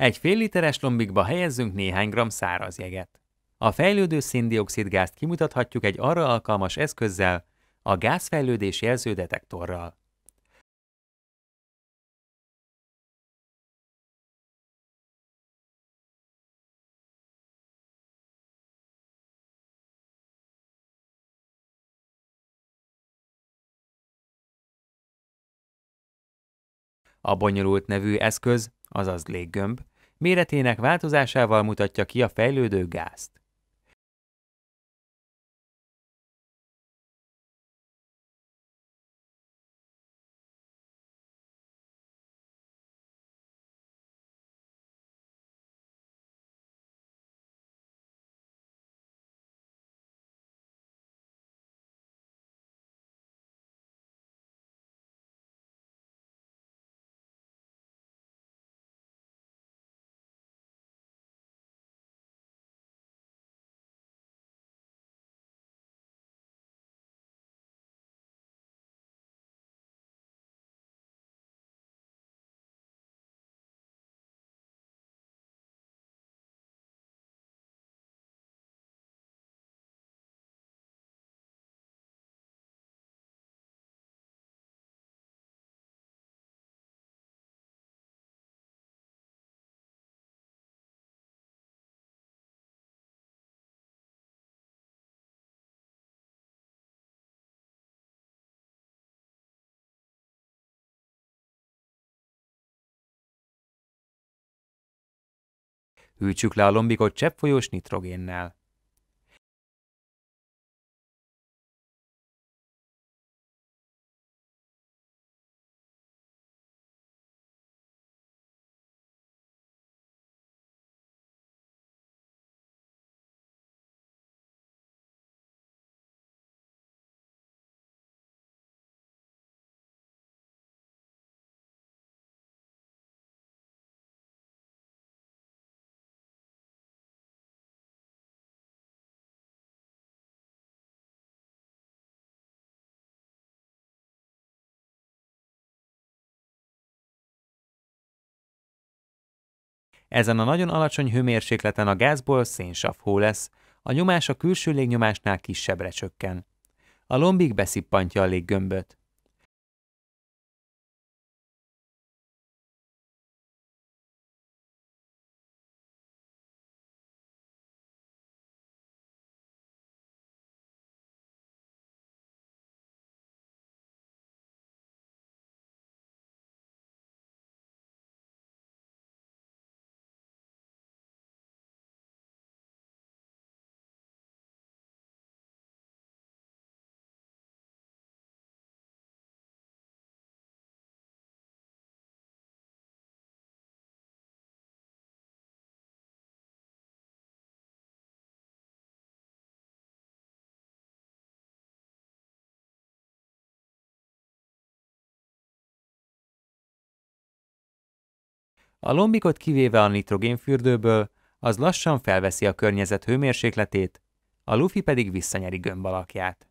Egy fél literes lombikba helyezzünk néhány gram száraz jeget. A fejlődő széndiokszid gázt kimutathatjuk egy arra alkalmas eszközzel, a gázfejlődés jelző detektorral. A bonyolult nevű eszköz, azaz léggömb, méretének változásával mutatja ki a fejlődő gázt. Hűtsük le a lombikot cseppfolyós nitrogénnel. Ezen a nagyon alacsony hőmérsékleten a gázból szénsavhó lesz, a nyomás a külső légnyomásnál kisebbre csökken. A lombik beszippantja a léggömböt. A lombikot kivéve a nitrogénfürdőből, az lassan felveszi a környezet hőmérsékletét, a lufi pedig visszanyeri gömb alakját.